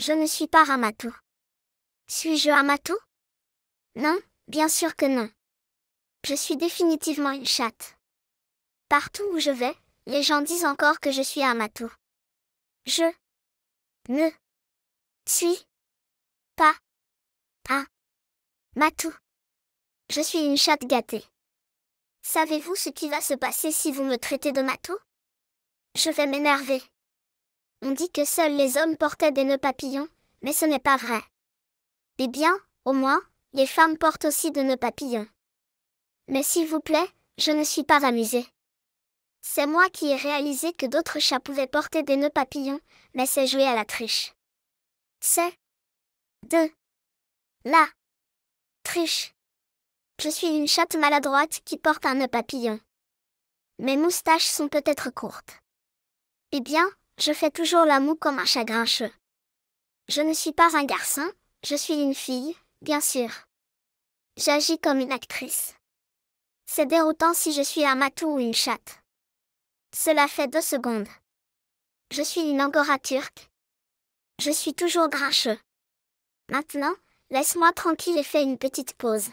Je ne suis pas Ramatou. Suis-je Ramatou Non, bien sûr que non. Je suis définitivement une chatte. Partout où je vais, les gens disent encore que je suis Ramatou. Je ne suis pas Ramatou. Matou. Je suis une chatte gâtée. Savez-vous ce qui va se passer si vous me traitez de Matou Je vais m'énerver. On dit que seuls les hommes portaient des nœuds papillons, mais ce n'est pas vrai. Eh bien, au moins, les femmes portent aussi de nœuds papillons. Mais s'il vous plaît, je ne suis pas amusée. C'est moi qui ai réalisé que d'autres chats pouvaient porter des nœuds papillons, mais c'est jouer à la triche. C'est de la triche. Je suis une chatte maladroite qui porte un nœud papillon. Mes moustaches sont peut-être courtes. Eh bien, je fais toujours la moue comme un chat grincheux. Je ne suis pas un garçon, je suis une fille, bien sûr. J'agis comme une actrice. C'est déroutant si je suis un matou ou une chatte. Cela fait deux secondes. Je suis une angora turque. Je suis toujours grincheux. Maintenant, laisse-moi tranquille et fais une petite pause.